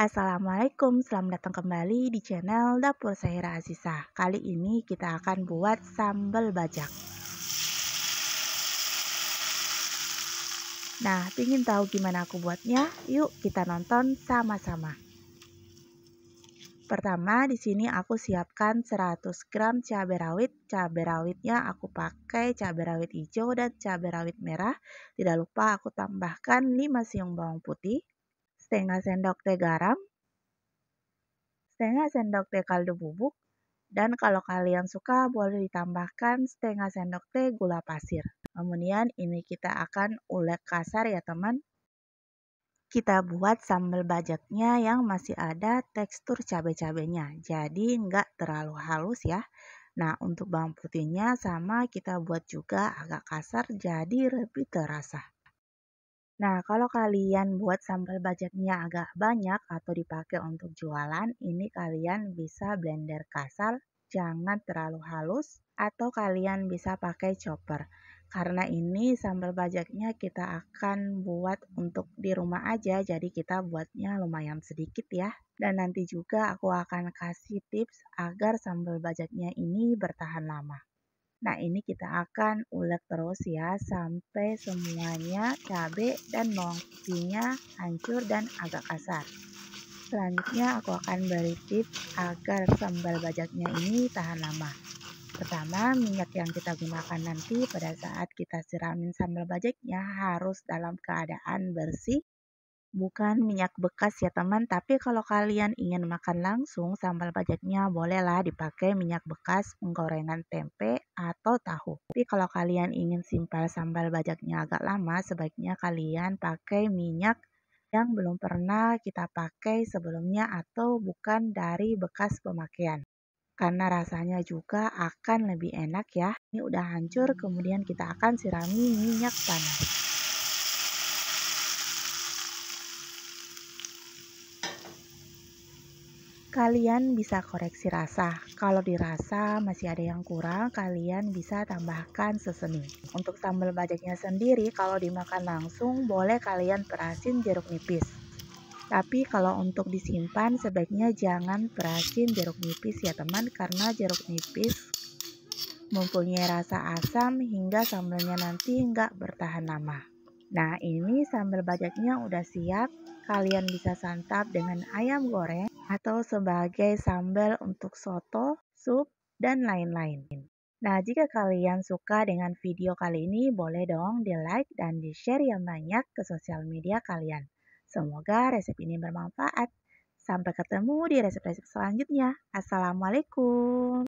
Assalamualaikum, selamat datang kembali di channel Dapur Sahira Aziza. Kali ini kita akan buat sambal bajak. Nah, ingin tahu gimana aku buatnya? Yuk kita nonton sama-sama. Pertama, di sini aku siapkan 100 gram cabai rawit. Cabai rawitnya aku pakai cabai rawit hijau dan cabai rawit merah. Tidak lupa aku tambahkan 5 siung bawang putih setengah sendok teh garam, setengah sendok teh kaldu bubuk, dan kalau kalian suka boleh ditambahkan setengah sendok teh gula pasir. Kemudian ini kita akan ulek kasar ya teman. Kita buat sambal bajaknya yang masih ada tekstur cabai-cabainya, jadi nggak terlalu halus ya. Nah untuk bawang putihnya sama kita buat juga agak kasar jadi lebih terasa. Nah, kalau kalian buat sambal budgetnya agak banyak atau dipakai untuk jualan, ini kalian bisa blender kasar, jangan terlalu halus, atau kalian bisa pakai chopper. Karena ini sambal bajaknya kita akan buat untuk di rumah aja, jadi kita buatnya lumayan sedikit ya. Dan nanti juga aku akan kasih tips agar sambal bajaknya ini bertahan lama. Nah ini kita akan ulek terus ya sampai semuanya cabe dan bawang putihnya hancur dan agak kasar. Selanjutnya aku akan beri tips agar sambal bajaknya ini tahan lama. Pertama, minyak yang kita gunakan nanti pada saat kita siramin sambal bajaknya harus dalam keadaan bersih bukan minyak bekas ya teman tapi kalau kalian ingin makan langsung sambal bajaknya bolehlah dipakai minyak bekas penggorengan tempe atau tahu. Tapi kalau kalian ingin simpel sambal bajaknya agak lama, sebaiknya kalian pakai minyak yang belum pernah kita pakai sebelumnya atau bukan dari bekas pemakaian. Karena rasanya juga akan lebih enak ya. Ini udah hancur, kemudian kita akan sirami minyak panas. Kalian bisa koreksi rasa. Kalau dirasa masih ada yang kurang, kalian bisa tambahkan seseni. Untuk sambal bajaknya sendiri, kalau dimakan langsung, boleh kalian perasin jeruk nipis. Tapi kalau untuk disimpan, sebaiknya jangan perasin jeruk nipis ya teman, karena jeruk nipis mempunyai rasa asam hingga sambalnya nanti nggak bertahan lama. Nah ini sambal bajaknya udah siap, kalian bisa santap dengan ayam goreng atau sebagai sambal untuk soto, sup, dan lain-lain. Nah, jika kalian suka dengan video kali ini, boleh dong di-like dan di-share yang banyak ke sosial media kalian. Semoga resep ini bermanfaat. Sampai ketemu di resep-resep selanjutnya. Assalamualaikum.